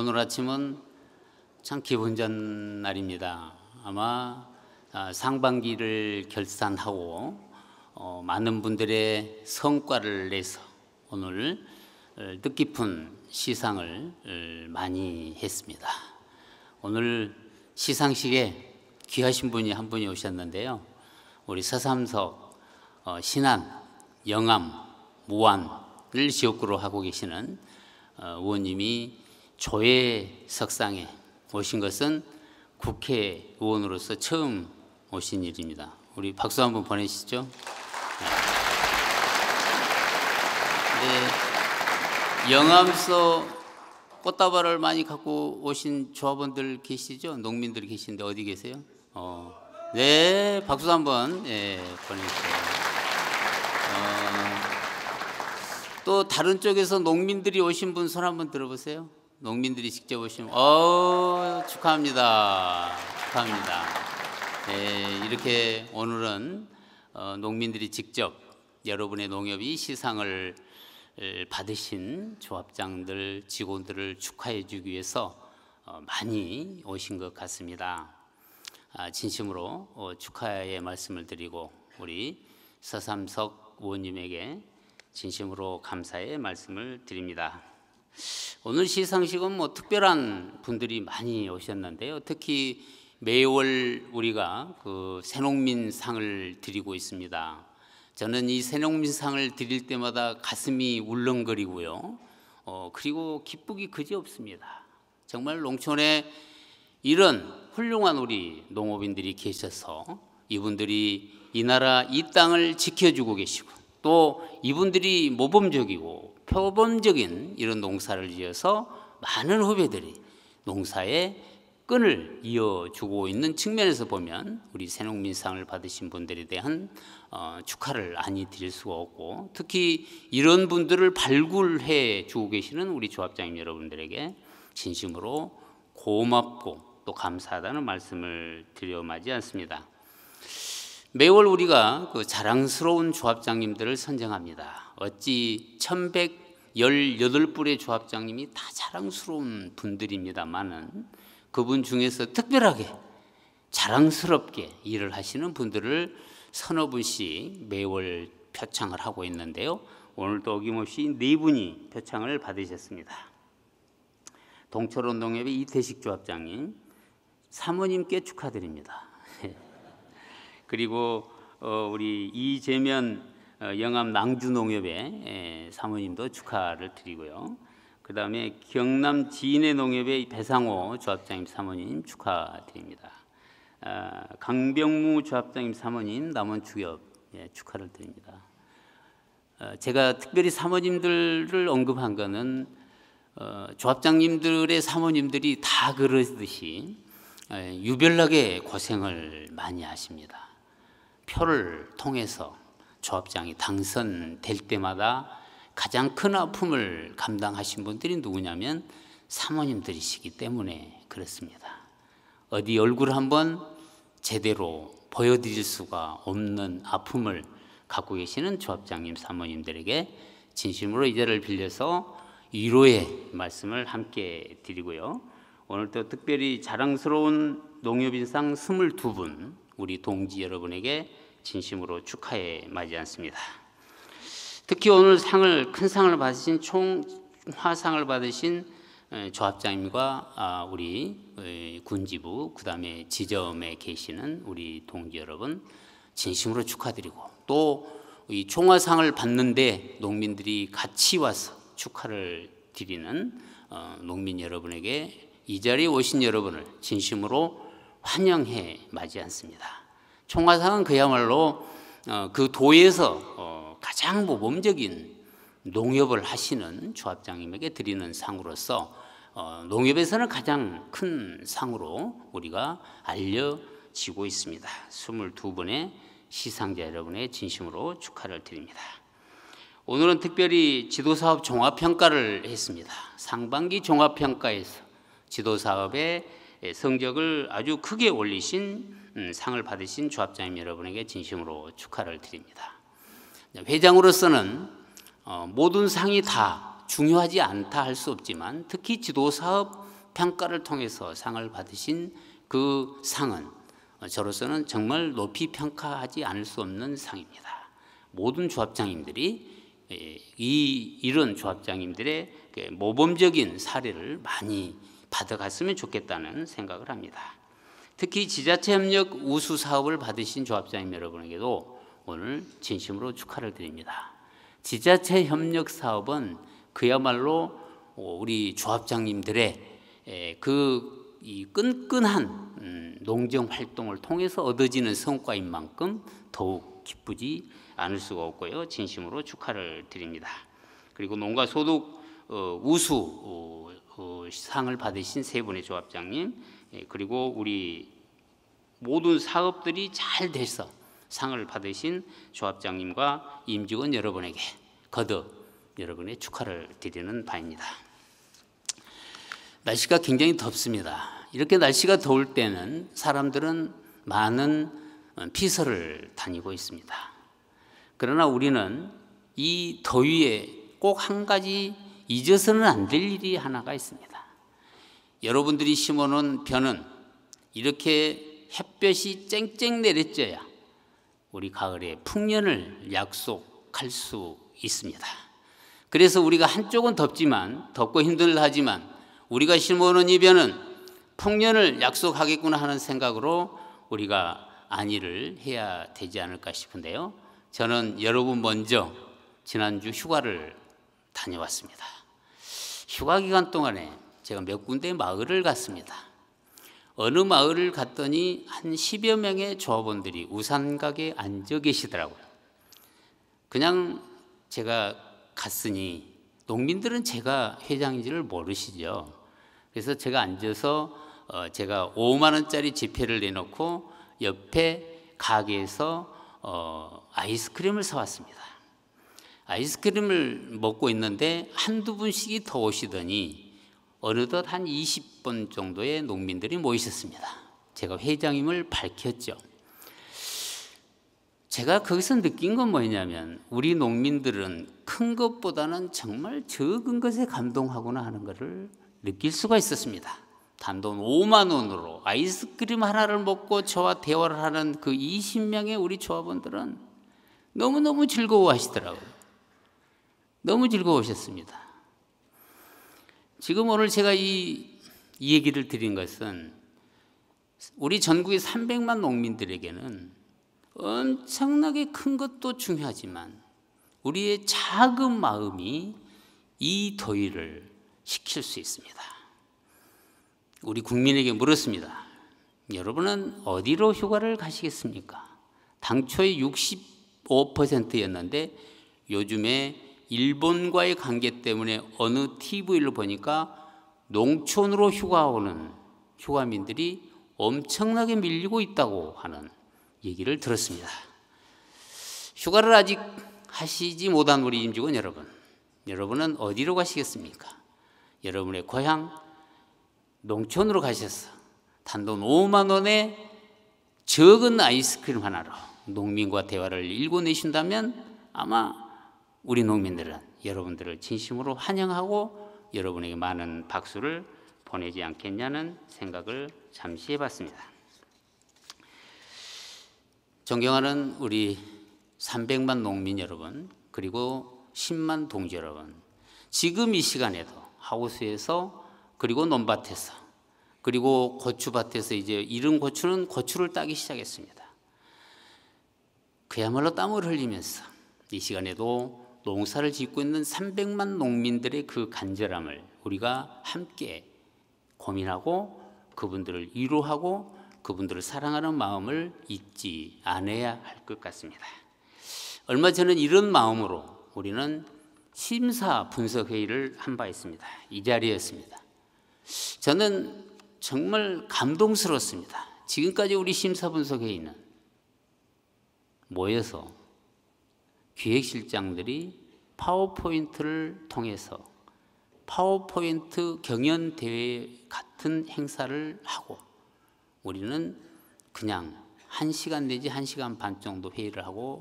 오늘 아침은 참 기분 전 날입니다. 아마 아, 상반기를 결산하고 어, 많은 분들의 성과를 내서 오늘 어, 뜻깊은 시상을 어, 많이 했습니다. 오늘 시상식에 귀하신 분이 한 분이 오셨는데요. 우리 서삼석 신안 영암 무안을 지역구로 하고 계시는 의원님이 조회 석상에 오신 것은 국회의원으로서 처음 오신 일입니다. 우리 박수 한 번 보내시죠. 네. 네. 영암서 꽃다발을 많이 갖고 오신 조합원들 계시죠? 농민들 계신데 어디 계세요? 어. 네, 박수 한번 예, 보내주세요. 어. 또 다른 쪽에서 농민들이 오신 분 손 한 번 들어보세요. 농민들이 직접 오시면 어 축하합니다. 축하합니다. 네, 이렇게 오늘은 어, 농민들이 직접 여러분의 농협이 시상을 받으신 조합장들 직원들을 축하해 주기 위해서 어, 많이 오신 것 같습니다. 아, 진심으로 어, 축하의 말씀을 드리고 우리 서삼석 의원님에게 진심으로 감사의 말씀을 드립니다. 오늘 시상식은 뭐 특별한 분들이 많이 오셨는데요. 특히 매월 우리가 그 새농민 상을 드리고 있습니다. 저는 이 새농민 상을 드릴 때마다 가슴이 울렁거리고요. 어, 그리고 기쁘기 그지없습니다. 정말 농촌에 이런 훌륭한 우리 농업인들이 계셔서 이분들이 이 나라 이 땅을 지켜주고 계시고 또 이분들이 모범적이고 표본적인 이런 농사를 지어서 많은 후배들이 농사에 끈을 이어주고 있는 측면에서 보면 우리 새농민상을 받으신 분들에 대한 어, 축하를 아니 드릴 수가 없고 특히 이런 분들을 발굴해 주고 계시는 우리 조합장님 여러분들에게 진심으로 고맙고 또 감사하다는 말씀을 드려 마지 않습니다. 매월 우리가 그 자랑스러운 조합장님들을 선정합니다. 어찌 1118뿔의 조합장님이 다 자랑스러운 분들입니다만은 그분 중에서 특별하게 자랑스럽게 일을 하시는 분들을 서너 분씩 매월 표창을 하고 있는데요. 오늘도 어김없이 네 분이 표창을 받으셨습니다. 동철운동협의 이태식 조합장님, 사모님께 축하드립니다. 그리고 어, 우리 이재면 어, 영암 낭주농협의 사모님도 축하를 드리고요. 그 다음에 경남 지인의 농협의 배상호 조합장님 사모님 축하드립니다. 아, 강병무 조합장님 사모님 남원축협 예, 축하를 드립니다. 어, 제가 특별히 사모님들을 언급한 것은 조합장님들의 사모님들이 다 그러듯이 유별나게 고생을 많이 하십니다. 표를 통해서 조합장이 당선될 때마다 가장 큰 아픔을 감당하신 분들이 누구냐면 사모님들이시기 때문에 그렇습니다. 어디 얼굴 한번 제대로 보여드릴 수가 없는 아픔을 갖고 계시는 조합장님 사모님들에게 진심으로 이 자를 빌려서 위로의 말씀을 함께 드리고요. 오늘 또 특별히 자랑스러운 농협인상 22분 우리 동지 여러분에게 진심으로 축하해 마지 않습니다. 특히 오늘 상을 큰 상을 받으신 총화상을 받으신 조합장님과 아, 우리 군지부 그다음에 지점에 계시는 우리 동지 여러분 진심으로 축하드리고 또 이 총화상을 받는데 농민들이 같이 와서 축하를 드리는 어, 농민 여러분에게 이 자리에 오신 여러분을 진심으로 환영해 맞이 않습니다. 총화상은 그야말로 어, 그 도에서 어, 가장 모범적인 농협을 하시는 조합장님에게 드리는 상으로서 어, 농협에서는 가장 큰 상으로 우리가 알려지고 있습니다. 22분의 시상자 여러분의 진심으로 축하를 드립니다. 오늘은 특별히 지도사업 종합평가를 했습니다. 상반기 종합평가에서 지도사업의 성적을 아주 크게 올리신 음, 상을 받으신 조합장님 여러분에게 진심으로 축하를 드립니다. 네, 회장으로서는 어, 모든 상이 다 중요하지 않다 할 수 없지만 특히 지도사업 평가를 통해서 상을 받으신 그 상은 어, 저로서는 정말 높이 평가하지 않을 수 없는 상입니다. 모든 조합장님들이 예, 이 이런 조합장님들의 그 모범적인 사례를 많이 받아갔으면 좋겠다는 생각을 합니다. 특히 지자체 협력 우수 사업을 받으신 조합장님 여러분에게도 오늘 진심으로 축하를 드립니다. 지자체 협력 사업은 그야말로 어, 우리 조합장님들의 그이 끈끈한 음, 농정 활동을 통해서 얻어지는 성과인 만큼 더욱 기쁘지 않을 수가 없고요. 진심으로 축하를 드립니다. 그리고 농가 소득 어, 우수 어, 상을 받으신 세 분의 조합장님 예, 그리고 우리 모든 사업들이 잘 돼서 상을 받으신 조합장님과 임직원 여러분에게 거듭 여러분의 축하를 드리는 바입니다. 날씨가 굉장히 덥습니다. 이렇게 날씨가 더울 때는 사람들은 많은 어, 피서를 다니고 있습니다. 그러나 우리는 이 더위에 꼭 한 가지 잊어서는 안 될 일이 하나가 있습니다. 여러분들이 심어놓은 벼는 이렇게 햇볕이 쨍쨍 내려져야 우리 가을에 풍년을 약속할 수 있습니다. 그래서 우리가 한쪽은 덥지만 덥고 힘들하지만 우리가 심어놓은 이 벼는 풍년을 약속하겠구나 하는 생각으로 우리가 안위를 해야 되지 않을까 싶은데요. 저는 여러분 먼저 지난주 휴가를 다녀왔습니다. 휴가 기간 동안에 제가 몇 군데 마을을 갔습니다. 어느 마을을 갔더니 한 10여 명의 조합원들이 우산가게에 앉아 계시더라고요. 그냥 제가 갔으니 농민들은 제가 회장인지를 모르시죠. 그래서 제가 앉아서 어, 제가 5만 원짜리 지폐를 내놓고 옆에 가게에서 어, 아이스크림을 사왔습니다. 아이스크림을 먹고 있는데 한 두 분씩이 더 오시더니 어느덧 한 20분 정도의 농민들이 모이셨습니다. 제가 회장임을 밝혔죠. 제가 거기서 느낀 건 뭐냐면 우리 농민들은 큰 것보다는 정말 적은 것에 감동하거나 하는 것을 느낄 수가 있었습니다. 단돈 5만 원으로 아이스크림 하나를 먹고 저와 대화를 하는 그 20명의 우리 조합원들은 너무너무 즐거워하시더라고요. 너무 즐거우셨습니다. 지금 오늘 제가 이, 이 얘기를 드린 것은 우리 전국의 300만 농민들에게는 엄청나게 큰 것도 중요하지만 우리의 작은 마음이 이 더위를 시킬 수 있습니다. 우리 국민에게 물었습니다. 여러분은 어디로 휴가를 가시겠습니까? 당초에 65%였는데 요즘에 일본과의 관계 때문에 어느 TV를 보니까 농촌으로 휴가오는 휴가민들이 엄청나게 밀리고 있다고 하는 얘기를 들었습니다. 휴가를 아직 하시지 못한 우리 임직원 여러분, 여러분은 어디로 가시겠습니까? 여러분의 고향 농촌으로 가셔서 단돈 5만 원에 적은 아이스크림 하나로 농민과 대화를 일궈내신다면 아마 우리 농민들은 여러분들을 진심으로 환영하고 여러분에게 많은 박수를 보내지 않겠냐는 생각을 잠시 해봤습니다. 존경하는 우리 300만 농민 여러분 그리고 10만 동지 여러분 지금 이 시간에도 하우스에서 그리고 논밭에서 그리고 고추밭에서 이제 이른 고추는 고추를 따기 시작했습니다. 그야말로 땀을 흘리면서 이 시간에도 농사를 짓고 있는 300만 농민들의 그 간절함을 우리가 함께 고민하고 그분들을 위로하고 그분들을 사랑하는 마음을 잊지 않아야 할 것 같습니다. 얼마 전에 이런 마음으로 우리는 심사 분석 회의를 한 바 있습니다. 이 자리였습니다. 저는 정말 감동스럽습니다. 지금까지 우리 심사 분석 회의는 모여서 기획실장들이 파워포인트를 통해서 파워포인트 경연 대회 같은 행사를 하고 우리는 그냥 1 시간 내지 1 시간 반 정도 회의를 하고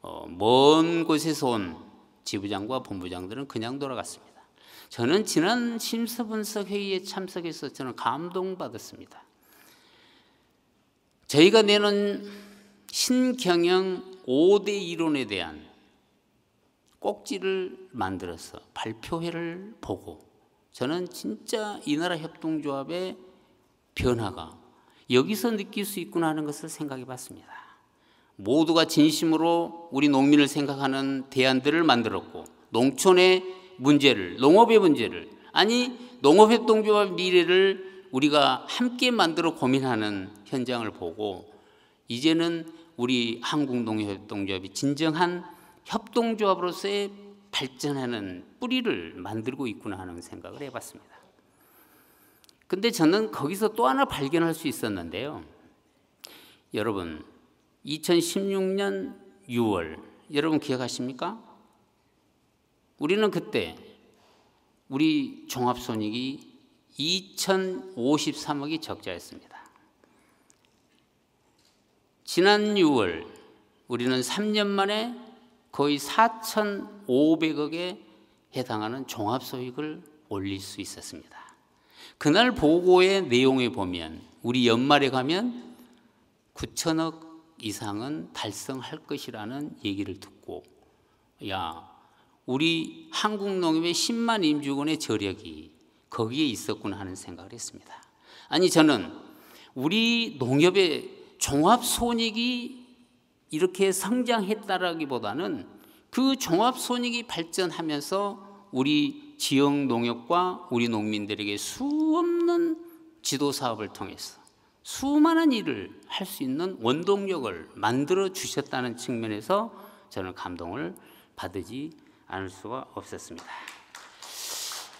어, 먼 곳에서 온 지부장과 본부장들은 그냥 돌아갔습니다. 저는 지난 심사분석 회의에 참석해서 저는 감동받았습니다. 저희가 내는 신경영 5대 이론에 대한 꼭지를 만들어서 발표회를 보고 저는 진짜 이 나라 협동조합의 변화가 여기서 느낄 수 있구나 하는 것을 생각해 봤습니다. 모두가 진심으로 우리 농민을 생각하는 대안들을 만들었고 농촌의 문제를 농업의 문제를 아니 농업협동조합 미래를 우리가 함께 만들어 고민하는 현장을 보고 이제는 우리 한국농협동조합이 진정한 협동조합으로서의 발전하는 뿌리를 만들고 있구나 하는 생각을 해봤습니다. 근데 저는 거기서 또 하나 발견할 수 있었는데요. 여러분, 2016년 6월, 여러분 기억하십니까? 우리는 그때 우리 종합손익이 2053억이 적자였습니다. 지난 6월 우리는 3년 만에 거의 4,500억에 해당하는 종합 소익을 올릴 수 있었습니다. 그날 보고의 내용에 보면 우리 연말에 가면 9천억 이상은 달성할 것이라는 얘기를 듣고 야 우리 한국 농협의 10만 임직원의 저력이 거기에 있었구나 하는 생각을 했습니다. 아니 저는 우리 농협의 종합 손익이 이렇게 성장했다라기보다는 그 종합 손익이 발전하면서 우리 지역 농협과 우리 농민들에게 수없는 지도 사업을 통해서 수많은 일을 할 수 있는 원동력을 만들어 주셨다는 측면에서 저는 감동을 받지 않을 수가 없었습니다.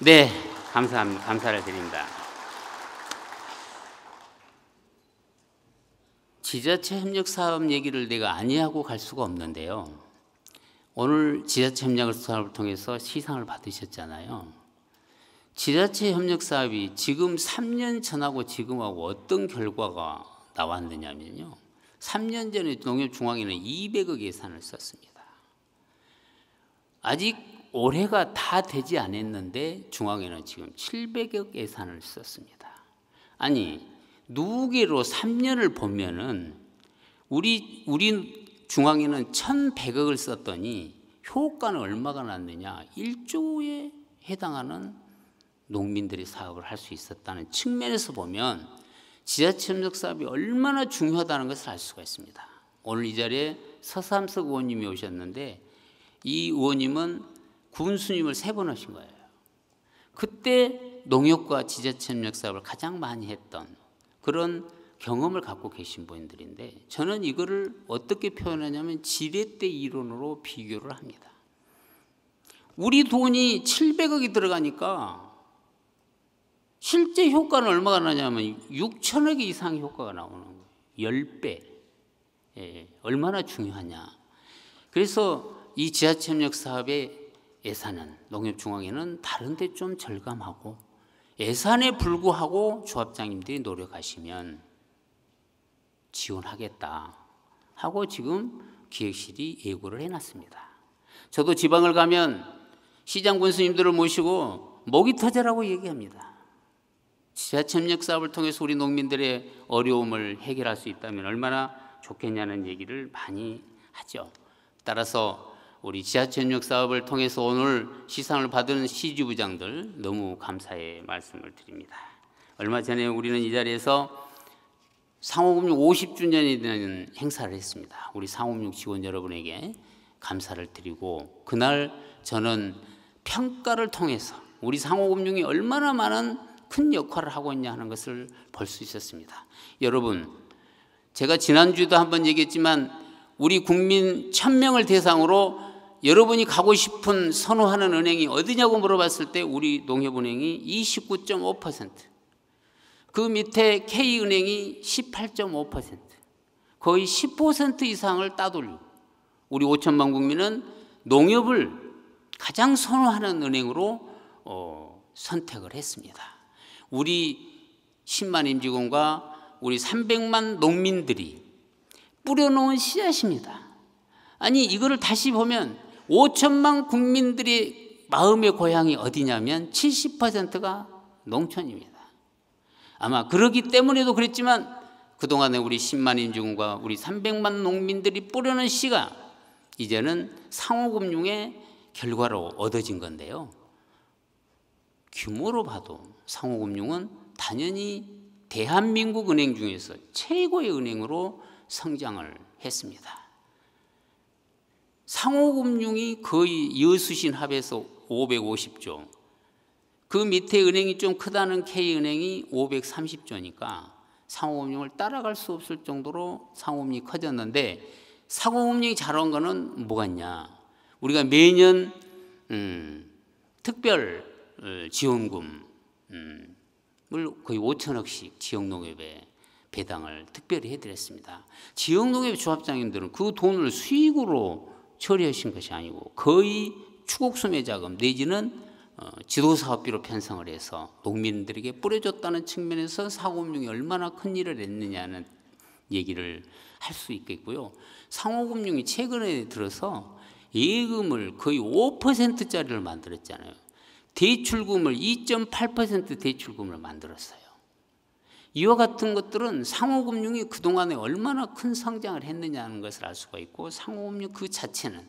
네, 감사합니다. 감사를 드립니다. 지자체 협력 사업 얘기를 내가 아니하고 갈 수가 없는데요. 오늘 지자체 협력 사업을 통해서 시상을 받으셨잖아요. 지자체 협력 사업이 지금 3년 전하고 지금하고 어떤 결과가 나왔느냐면요. 3년 전에 농협중앙에는 200억 예산을 썼습니다. 아직 올해가 다 되지 않았는데 중앙에는 지금 700억 예산을 썼습니다. 아니 누계로 3년을 보면은 우리 우리 중앙에는 1,100억을 썼더니 효과는 얼마가 났느냐? 1조에 해당하는 농민들이 사업을 할 수 있었다는 측면에서 보면 지자체 협력 사업이 얼마나 중요하다는 것을 알 수가 있습니다. 오늘 이 자리에 서삼석 의원님이 오셨는데 이 의원님은 군수님을 세 번 하신 거예요. 그때 농협과 지자체 협력 사업을 가장 많이 했던 그런 경험을 갖고 계신 분들인데 저는 이거를 어떻게 표현하냐면 지렛대 이론으로 비교를 합니다. 우리 돈이 700억이 들어가니까 실제 효과는 얼마가 나냐면 6천억 이상 효과가 나오는 거예요. 10배. 예, 얼마나 중요하냐. 그래서 이 지하철역 사업의 예산은 농협중앙에는 다른데 좀 절감하고 예산에 불구하고 조합장님들이 노력하시면 지원하겠다 하고 지금 기획실이 예고를 해놨습니다. 저도 지방을 가면 시장 군수님들을 모시고 목이 터져라고 얘기합니다. 지하철력 사업을 통해서 우리 농민들의 어려움을 해결할 수 있다면 얼마나 좋겠냐는 얘기를 많이 하죠. 따라서 우리 지하철역 사업을 통해서 오늘 시상을 받은 시주부장들 너무 감사의 말씀을 드립니다. 얼마 전에 우리는 이 자리에서 상호금융 50주년이 되는 행사를 했습니다. 우리 상호금융 직원 여러분에게 감사를 드리고 그날 저는 평가를 통해서 우리 상호금융이 얼마나 많은 큰 역할을 하고 있냐 하는 것을 볼 수 있었습니다. 여러분, 제가 지난주도 한번 얘기했지만 우리 국민 1000명을 대상으로 여러분이 가고 싶은 선호하는 은행이 어디냐고 물어봤을 때 우리 농협은행이 29.5%, 그 밑에 K은행이 18.5%, 거의 10% 이상을 따돌리고 우리 5천만 국민은 농협을 가장 선호하는 은행으로 어, 선택을 했습니다. 우리 10만 임직원과 우리 300만 농민들이 뿌려놓은 씨앗입니다. 아니 이거를 다시 보면 5천만 국민들이 마음의 고향이 어디냐면 70%가 농촌입니다. 아마 그러기 때문에도 그랬지만 그동안에 우리 10만 인중과 우리 300만 농민들이 뿌려는 씨가 이제는 상호금융의 결과로 얻어진 건데요. 규모로 봐도 상호금융은 당연히 대한민국 은행 중에서 최고의 은행으로 성장을 했습니다. 상호금융이 거의 여수신합해서 550조, 그 밑에 은행이 좀 크다는 K은행이 530조니까 상호금융을 따라갈 수 없을 정도로 상호금융이 커졌는데 상호금융이 잘온 거는 뭐가 있냐. 우리가 매년 음, 특별 어, 지원금을 음, 거의 5천억씩 지역농협에 배당을 특별히 해드렸습니다. 지역농협 조합장님들은 그 돈을 수익으로 처리하신 것이 아니고 거의 추곡소매 자금 내지는 어, 지도사업비로 편성을 해서 농민들에게 뿌려줬다는 측면에서 상호금융이 얼마나 큰 일을 했느냐는 얘기를 할 수 있겠고요. 상호금융이 최근에 들어서 예금을 거의 5%짜리를 만들었잖아요. 대출금을 2.8% 대출금을 만들었어요. 이와 같은 것들은 상호금융이 그동안에 얼마나 큰 성장을 했느냐는 것을 알 수가 있고 상호금융 그 자체는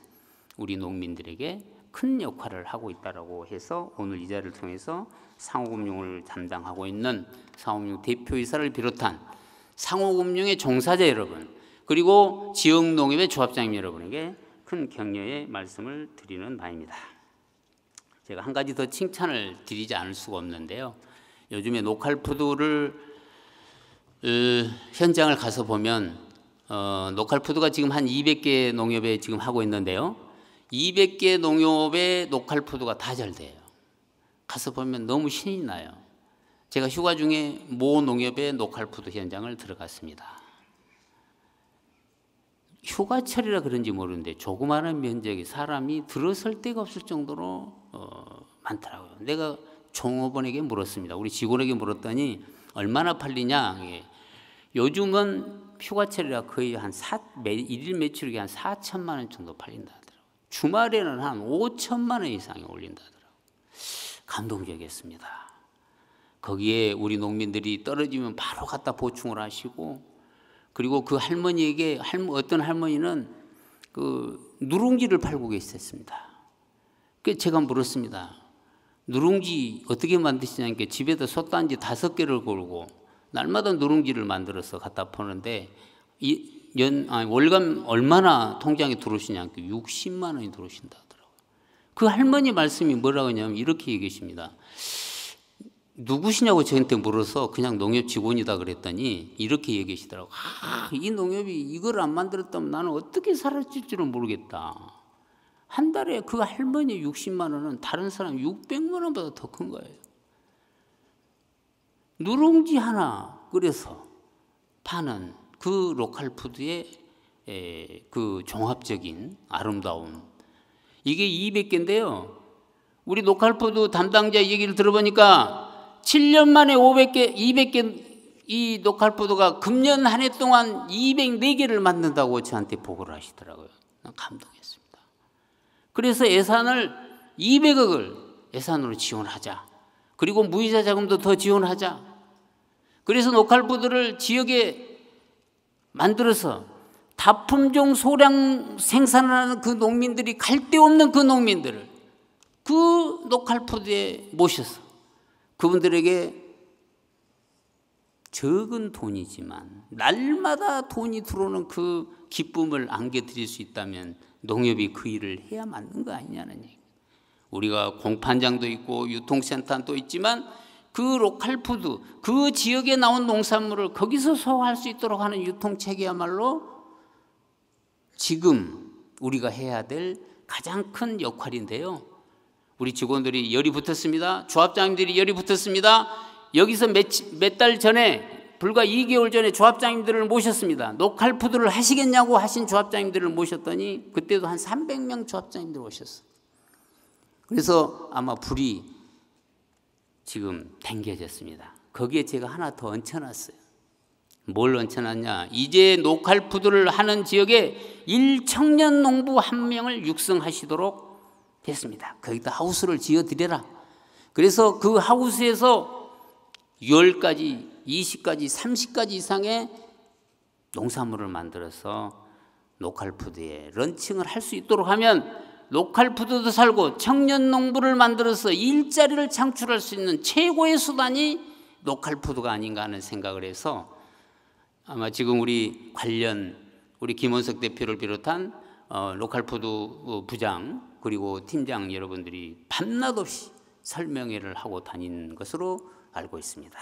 우리 농민들에게 큰 역할을 하고 있다고 해서 오늘 이 자리를 통해서 상호금융을 담당하고 있는 상호금융 대표이사를 비롯한 상호금융의 종사자 여러분 그리고 지역농협의 조합장님 여러분에게 큰 격려의 말씀을 드리는 바입니다. 제가 한 가지 더 칭찬을 드리지 않을 수가 없는데요. 요즘에 노칼푸드를 그 현장을 가서 보면 어, 녹칼푸드가 지금 한 200개 농협에 지금 하고 있는데요. 200개 농협에 녹칼푸드가 다 잘 돼요. 가서 보면 너무 신이 나요. 제가 휴가 중에 모 농협의 녹칼푸드 현장을 들어갔습니다. 휴가철이라 그런지 모르는데 조그마한 면적에 사람이 들어설 데가 없을 정도로 어, 많더라고요. 내가 종업원에게 물었습니다. 우리 직원에게 물었더니 얼마나 팔리냐? 예. 요즘은 휴가철이라 거의 한 4, 일일 매출이 한 4천만 원 정도 팔린다 하더라고 주말에는 한 5천만 원 이상이 올린다 하더라고 감동적이었습니다. 거기에 우리 농민들이 떨어지면 바로 갖다 보충을 하시고 그리고 그 할머니에게 할머, 어떤 할머니는 그 누룽지를 팔고 계셨습니다. 그 제가 물었습니다. 누룽지 어떻게 만드시냐니까 집에다 솥단지 다섯 개를 걸고 날마다 누룽지를 만들어서 갖다 퍼는데 이 연, 아니, 월간 얼마나 통장에 들어오시냐니까 60만 원이 들어오신다 하더라고요. 그 할머니 말씀이 뭐라고 하냐면 이렇게 얘기십니다. 누구시냐고 저한테 물어서 그냥 농협 직원이다 그랬더니 이렇게 얘기하시더라고. 요 아, 이 농협이 이걸 안 만들었다면 나는 어떻게 살았을 줄은 모르겠다. 한 달에 그 할머니 60만 원은 다른 사람 600만 원보다 더 큰 거예요. 누룽지 하나 끓여서 파는 그 로컬 푸드의 그 종합적인 아름다움. 이게 200개인데요. 우리 로컬 푸드 담당자 얘기를 들어보니까 7년 만에 500개, 200개 이 로컬 푸드가 금년 한 해 동안 204개를 만든다고 저한테 보고를 하시더라고요. 감동. 그래서 예산을 200억을 예산으로 지원하자. 그리고 무이자 자금도 더 지원하자. 그래서 녹칼부들을 지역에 만들어서 다품종 소량 생산을 하는 그 농민들이 갈 데 없는 그 농민들을 그 녹칼푸드에 모셔서 그분들에게 적은 돈이지만 날마다 돈이 들어오는 그 기쁨을 안겨드릴 수 있다면 농협이 그 일을 해야 맞는 거 아니냐는 얘기. 우리가 공판장도 있고 유통센터도 있지만 그 로컬푸드, 그 지역에 나온 농산물을 거기서 소화할 수 있도록 하는 유통체계야말로 지금 우리가 해야 될 가장 큰 역할인데요. 우리 직원들이 열이 붙었습니다. 조합장님들이 열이 붙었습니다. 여기서 몇 달 전에 불과 2개월 전에 조합장님들을 모셨습니다. 녹칼푸드를 하시겠냐고 하신 조합장님들을 모셨더니 그때도 한 300명 조합장님들 오셨어. 그래서 아마 불이 지금 당겨졌습니다. 거기에 제가 하나 더 얹혀놨어요. 뭘 얹혀놨냐? 이제 녹칼푸드를 하는 지역에 1청년 농부 한 명을 육성하시도록 했습니다. 거기다 하우스를 지어드려라. 그래서 그 하우스에서 10가지 20가지, 30가지 이상의 농산물을 만들어서 로컬푸드에 런칭을 할 수 있도록 하면 로컬푸드도 살고 청년 농부를 만들어서 일자리를 창출할 수 있는 최고의 수단이 로컬푸드가 아닌가 하는 생각을 해서 아마 지금 우리 관련 우리 김원석 대표를 비롯한 어, 로컬푸드 부장 그리고 팀장 여러분들이 밤낮 없이 설명회를 하고 다닌 것으로 알고 있습니다.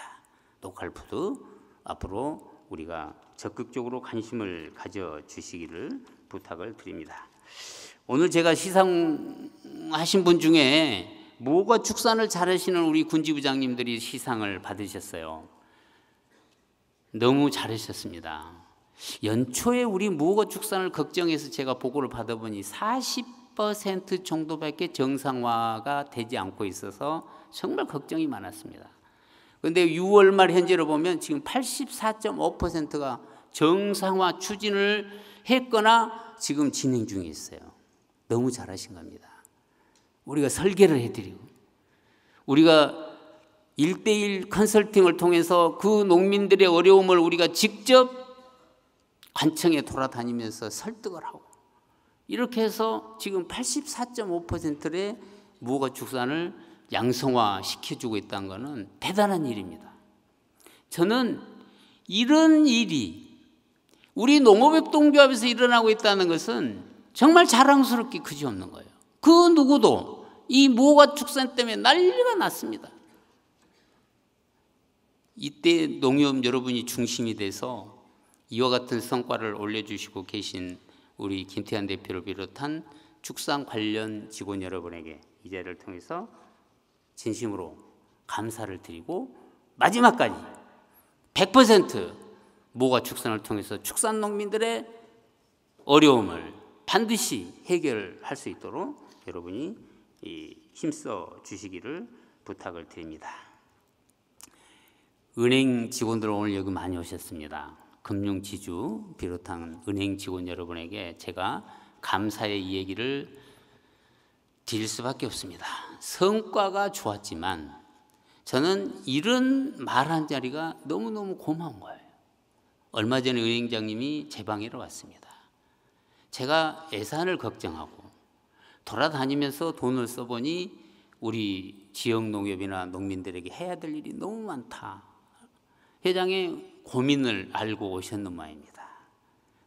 로컬푸드 앞으로 우리가 적극적으로 관심을 가져 주시기를 부탁을 드립니다. 오늘 제가 시상하신 분 중에 모과 축산을 잘하시는 우리 군지부장님들이 시상을 받으셨어요. 너무 잘하셨습니다. 연초에 우리 모과 축산을 걱정해서 제가 보고를 받아보니 40% 정도밖에 정상화가 되지 않고 있어서 정말 걱정이 많았습니다. 근데 6월 말 현재로 보면 지금 84.5%가 정상화 추진을 했거나 지금 진행 중에 있어요. 너무 잘하신 겁니다. 우리가 설계를 해드리고, 우리가 1대1 컨설팅을 통해서 그 농민들의 어려움을 우리가 직접 관청에 돌아다니면서 설득을 하고, 이렇게 해서 지금 84.5%의 무허가 축산을 양성화 시켜주고 있다는 것은 대단한 일입니다. 저는 이런 일이 우리 농업협동조합에서 일어나고 있다는 것은 정말 자랑스럽게 그지없는 거예요. 그 누구도 이 무가축산 때문에 난리가 났습니다. 이때 농협 여러분이 중심이 돼서 이와 같은 성과를 올려주시고 계신 우리 김태환 대표를 비롯한 축산 관련 직원 여러분에게 이 자리를 통해서 진심으로 감사를 드리고 마지막까지 100% 모가 축산을 통해서 축산 농민들의 어려움을 반드시 해결할 수 있도록 여러분이 힘써 주시기를 부탁을 드립니다. 은행 직원들 오늘 여기 많이 오셨습니다. 금융지주 비롯한 은행 직원 여러분에게 제가 감사의 이야기를 드릴 수밖에 없습니다. 성과가 좋았지만 저는 이런 말 한 자리가 너무너무 고마운 거예요. 얼마 전에 은행장님이 제방에 왔습니다. 제가 예산을 걱정하고 돌아다니면서 돈을 써보니 우리 지역 농협이나 농민들에게 해야 될 일이 너무 많다. 회장의 고민을 알고 오셨는 모양입니다.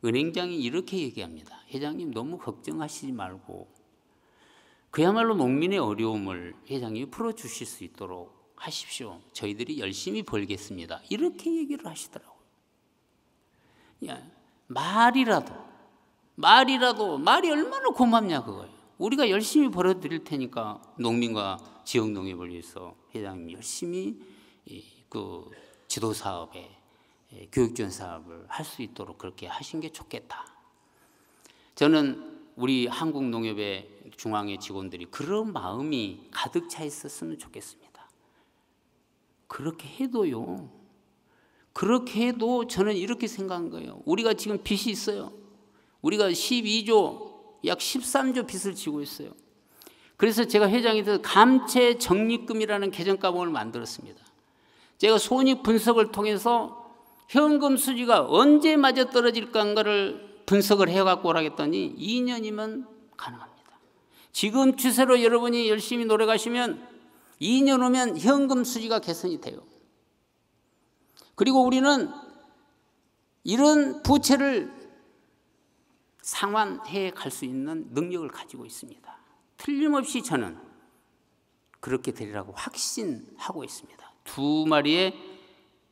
은행장이 이렇게 얘기합니다. 회장님 너무 걱정하시지 말고 그야말로 농민의 어려움을 회장님이 풀어주실 수 있도록 하십시오. 저희들이 열심히 벌겠습니다. 이렇게 얘기를 하시더라고요. 말이라도, 말이라도, 말이 얼마나 고맙냐, 그거예요. 우리가 열심히 벌어드릴 테니까 농민과 지역 농협을 위해서 회장님 열심히 그 지도 사업에 예, 교육 지원 사업을 할 수 있도록 그렇게 하신 게 좋겠다. 저는 우리 한국 농협의 중앙의 직원들이 그런 마음이 가득 차 있었으면 좋겠습니다. 그렇게 해도요. 그렇게 해도 저는 이렇게 생각한 거예요. 우리가 지금 빚이 있어요. 우리가 12조, 약 13조 빚을 지고 있어요. 그래서 제가 회장이 돼서 감채 적립금이라는 계정과목을 만들었습니다. 제가 손익 분석을 통해서 현금 수지가 언제 맞아 떨어질 건가를 분석을 해갖고 오라겠더니 2년이면 가능합니다. 지금 추세로 여러분이 열심히 노력하시면 2년 후면 현금 수지가 개선이 돼요. 그리고 우리는 이런 부채를 상환해 갈 수 있는 능력을 가지고 있습니다. 틀림없이 저는 그렇게 되리라고 확신하고 있습니다. 두 마리의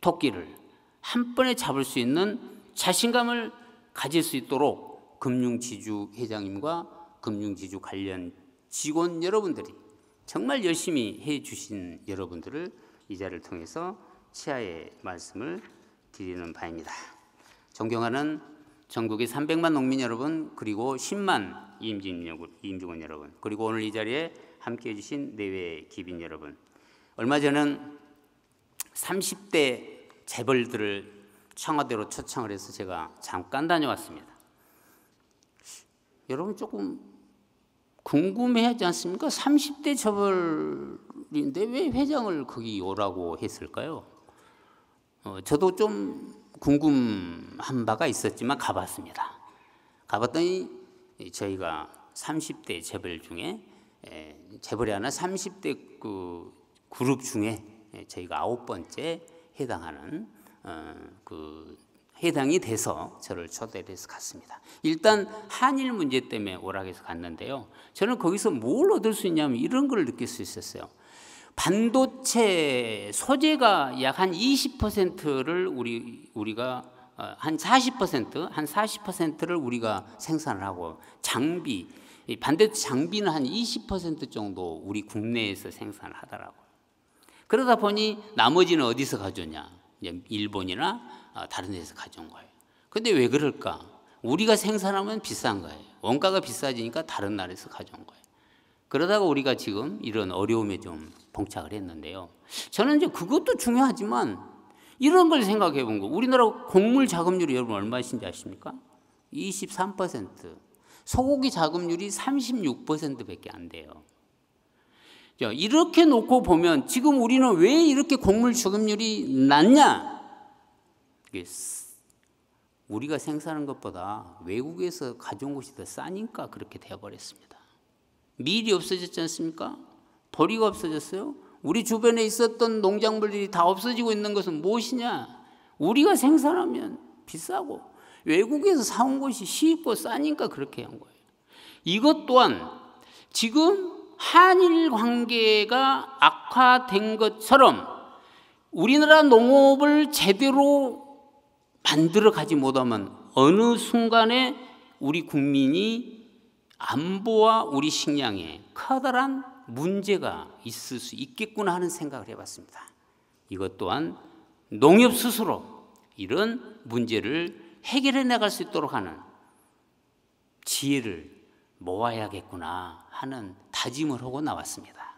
토끼를 한 번에 잡을 수 있는 자신감을 가질 수 있도록 금융지주 회장님과 금융지주 관련 직원 여러분들이 정말 열심히 해 주신 여러분들을 이 자를 통해서 치하의 말씀을 드리는 바입니다. 존경하는 전국의 300만 농민 여러분 그리고 10만 임직원 여러분 그리고 오늘 이 자리에 함께해 주신 내외 기빈 여러분 얼마 전은 30대 재벌들을 청와대로 초청을 해서 제가 잠깐 다녀왔습니다. 여러분 조금 궁금해하지 않습니까? 30대 처벌인데 왜 회장을 거기 오라고 했을까요? 어, 저도 좀 궁금한 바가 있었지만 가봤습니다. 가봤더니 저희가 30대 재벌 중에 에, 재벌이 하나 30대 그 그룹 중에 저희가 아홉 번째 해당하는 어, 그 해당이 돼서 저를 초대를 해서 갔습니다. 일단 한일 문제 때문에 오락에서 갔는데요. 저는 거기서 뭘 얻을 수 있냐면 이런 걸 느낄 수 있었어요. 반도체 소재가 약 한 20%를 우리 우리가 어, 한 40%, 한 40%를 우리가 생산을 하고 장비, 반도체 장비는 한20% 정도 우리 국내에서 생산을 하더라고 그러다 보니 나머지는 어디서 가져오냐? 일본이나 아, 다른 데서 가져온 거예요. 근데 왜 그럴까? 우리가 생산하면 비싼 거예요. 원가가 비싸지니까 다른 나라에서 가져온 거예요. 그러다가 우리가 지금 이런 어려움에 좀 봉착을 했는데요. 저는 이제 그것도 중요하지만 이런 걸 생각해 본 거. 우리나라 곡물 자급률이 여러분 얼마신지 아십니까? 23%. 소고기 자급률이 36%밖에 안 돼요. 이렇게 놓고 보면 지금 우리는 왜 이렇게 곡물 자급률이 낮냐? 우리가 생산한 것보다 외국에서 가져온 것이 더 싸니까 그렇게 되어버렸습니다. 밀이 없어졌지 않습니까? 벌이가 없어졌어요. 우리 주변에 있었던 농작물들이 다 없어지고 있는 것은 무엇이냐? 우리가 생산하면 비싸고 외국에서 사온 것이 쉽고 싸니까 그렇게 한 거예요. 이것 또한 지금 한일 관계가 악화된 것처럼 우리나라 농업을 제대로 만들어 가지 못하면 어느 순간에 우리 국민이 안보와 우리 식량에 커다란 문제가 있을 수 있겠구나 하는 생각을 해봤습니다. 이것 또한 농협 스스로 이런 문제를 해결해 나갈 수 있도록 하는 지혜를 모아야겠구나 하는 다짐을 하고 나왔습니다.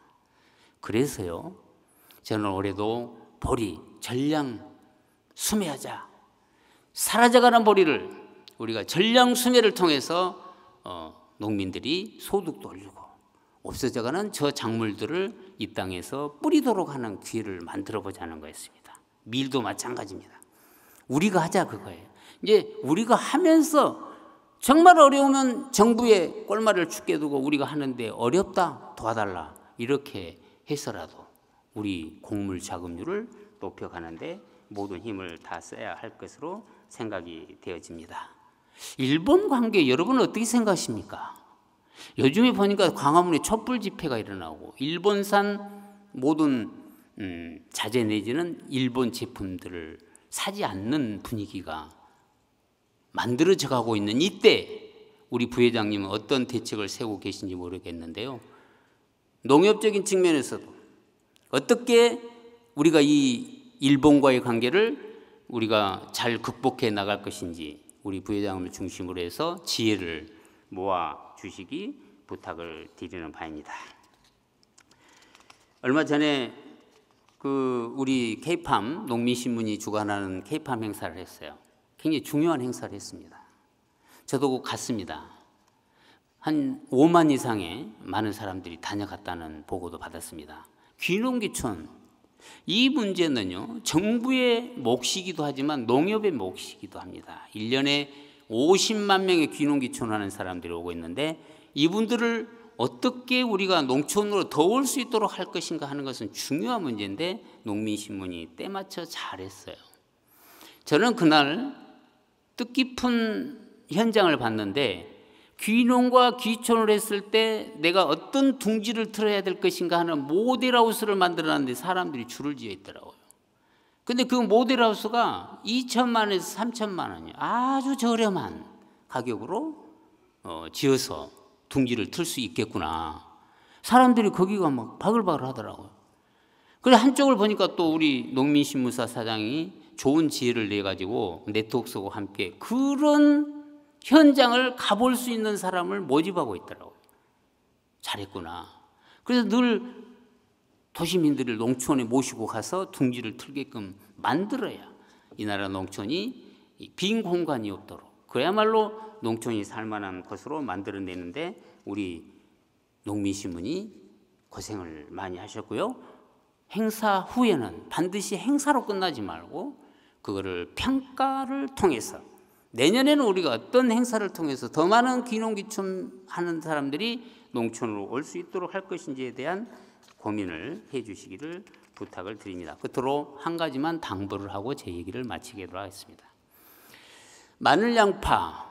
그래서요, 저는 올해도 보리, 전량, 수매하자 사라져가는 보리를 우리가 전량 수매를 통해서 어, 농민들이 소득도 올리고 없어져가는 저 작물들을 이 땅에서 뿌리도록 하는 기회를 만들어 보자는 거였습니다. 밀도 마찬가지입니다. 우리가 하자 그거예요. 이제 우리가 하면서 정말 어려우면 정부에 꼴마를 죽게 두고 우리가 하는데 어렵다 도와달라 이렇게 해서라도 우리 곡물 자금률을 높여가는데 모든 힘을 다 써야 할 것으로 생각이 되어집니다. 일본 관계 여러분 어떻게 생각하십니까? 요즘에 보니까 광화문에 촛불 집회가 일어나고 일본산 모든 음, 자재 내지는 일본 제품들을 사지 않는 분위기가 만들어져 가고 있는 이때 우리 부회장님은 어떤 대책을 세우고 계신지 모르겠는데요. 농협적인 측면에서도 어떻게 우리가 이 일본과의 관계를 우리가 잘 극복해 나갈 것인지 우리 부회장님을 중심으로 해서 지혜를 모아 주시기 부탁을 드리는 바입니다. 얼마 전에 그 우리 케팜 농민신문이 주관하는 케팜 행사를 했어요. 굉장히 중요한 행사를 했습니다. 저도 갔습니다. 한 5만 이상의 많은 사람들이 다녀갔다는 보고도 받았습니다. 귀농귀촌 이 문제는요, 정부의 몫이기도 하지만 농협의 몫이기도 합니다. 1년에 50만 명의 귀농귀촌하는 사람들이 오고 있는데 이분들을 어떻게 우리가 농촌으로 더 올 수 있도록 할 것인가 하는 것은 중요한 문제인데 농민신문이 때맞춰 잘했어요. 저는 그날 뜻깊은 현장을 봤는데 귀농과 귀촌을 했을 때 내가 어떤 둥지를 틀어야 될 것인가 하는 모델하우스를 만들어놨는데 사람들이 줄을 지어 있더라고요. 근데 그 모델하우스가 2천만에서 원 3천만 원이 아주 저렴한 가격으로 어, 지어서 둥지를 틀 수 있겠구나. 사람들이 거기가 막 바글바글 하더라고요. 그래 한쪽을 보니까 또 우리 농민신문사 사장이 좋은 지혜를 내 가지고 네트워크하고 함께 그런 현장을 가볼 수 있는 사람을 모집하고 있더라고요. 잘했구나. 그래서 늘 도시민들을 농촌에 모시고 가서 둥지를 틀게끔 만들어야 이 나라 농촌이 빈 공간이 없도록 그야말로 농촌이 살만한 것으로 만들어내는데 우리 농민신문이 고생을 많이 하셨고요. 행사 후에는 반드시 행사로 끝나지 말고 그거를 평가를 통해서 내년에는 우리가 어떤 행사를 통해서 더 많은 귀농귀촌 하는 사람들이 농촌으로 올 수 있도록 할 것인지에 대한 고민을 해 주시기를 부탁을 드립니다. 끝으로 한 가지만 당부를 하고 제 얘기를 마치기로 하겠습니다. 마늘 양파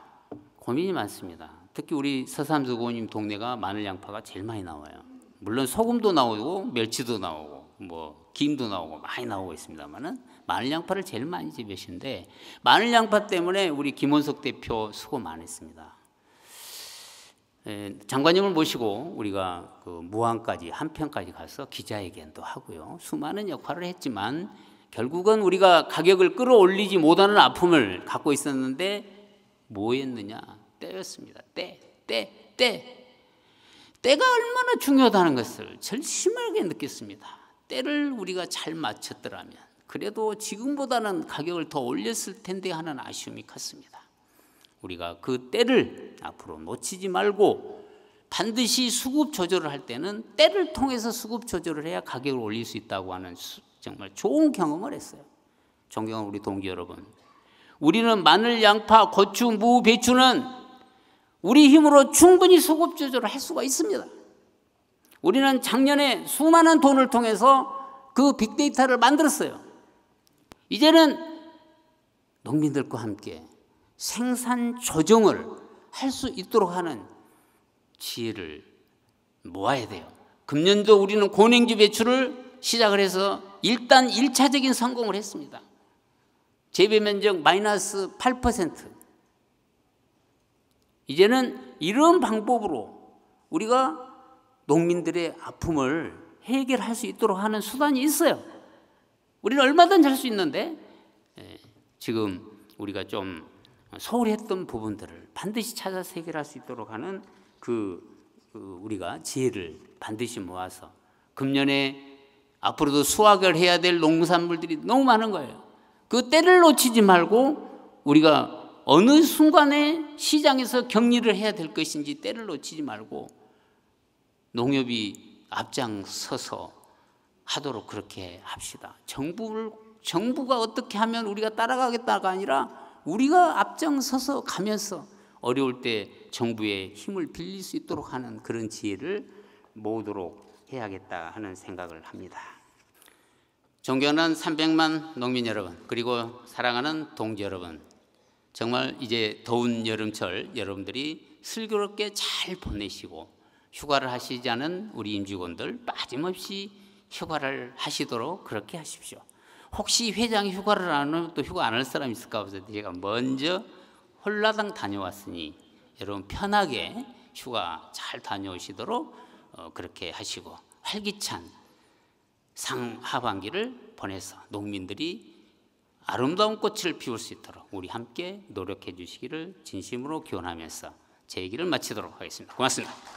고민이 많습니다. 특히 우리 서삼수고님 동네가 마늘 양파가 제일 많이 나와요. 물론 소금도 나오고 멸치도 나오고 뭐 김도 나오고 많이 나오고 있습니다만은 마늘 양파를 제일 많이 집배신데 마늘 양파 때문에 우리 김원석 대표 수고 많았습니다. 장관님을 모시고 우리가 그 무안까지 한편까지 가서 기자회견도 하고요. 수많은 역할을 했지만 결국은 우리가 가격을 끌어올리지 못하는 아픔을 갖고 있었는데 뭐였느냐? 때였습니다. 때, 때, 때. 때가 얼마나 중요하다는 것을 절심하게 느꼈습니다. 때를 우리가 잘 맞췄더라면 그래도 지금보다는 가격을 더 올렸을 텐데 하는 아쉬움이 컸습니다. 우리가 그 때를 앞으로 놓치지 말고 반드시 수급 조절을 할 때는 때를 통해서 수급 조절을 해야 가격을 올릴 수 있다고 하는 정말 좋은 경험을 했어요. 존경하는 우리 동기 여러분. 우리는 마늘, 양파, 고추, 무, 배추는 우리 힘으로 충분히 수급 조절을 할 수가 있습니다. 우리는 작년에 수많은 돈을 통해서 그 빅데이터를 만들었어요. 이제는 농민들과 함께 생산 조정을 할 수 있도록 하는 지혜를 모아야 돼요. 금년도 우리는 고냉지 배출을 시작을 해서 일단 1차적인 성공을 했습니다. 재배 면적 마이너스 8%. 이제는 이런 방법으로 우리가 농민들의 아픔을 해결할 수 있도록 하는 수단이 있어요. 우리는 얼마든지 할 수 있는데 예, 지금 우리가 좀 소홀했던 부분들을 반드시 찾아 해결할 수 있도록 하는 그, 그 우리가 지혜를 반드시 모아서 금년에 앞으로도 수확을 해야 될 농산물들이 너무 많은 거예요. 그 때를 놓치지 말고 우리가 어느 순간에 시장에서 격리를 해야 될 것인지 때를 놓치지 말고 농협이 앞장서서 하도록 그렇게 합시다. 정부를 정부가 어떻게 하면 우리가 따라가겠다가 아니라 우리가 앞장서서 가면서 어려울 때 정부의 힘을 빌릴 수 있도록 하는 그런 지혜를 모으도록 해야겠다 하는 생각을 합니다. 존경하는 300만 농민 여러분, 그리고 사랑하는 동지 여러분, 정말 이제 더운 여름철 여러분들이 슬기롭게 잘 보내시고 휴가를 하시지 않은 우리 임직원들 빠짐없이 휴가를 하시도록 그렇게 하십시오. 혹시 회장이 휴가를 안 하면 또 휴가 안 할 사람이 있을까 봐서 제가 먼저 홀라당 다녀왔으니 여러분 편하게 휴가 잘 다녀오시도록 어, 그렇게 하시고 활기찬 상하반기를 보내서 농민들이 아름다운 꽃을 피울 수 있도록 우리 함께 노력해 주시기를 진심으로 기원하면서 제 얘기를 마치도록 하겠습니다. 고맙습니다.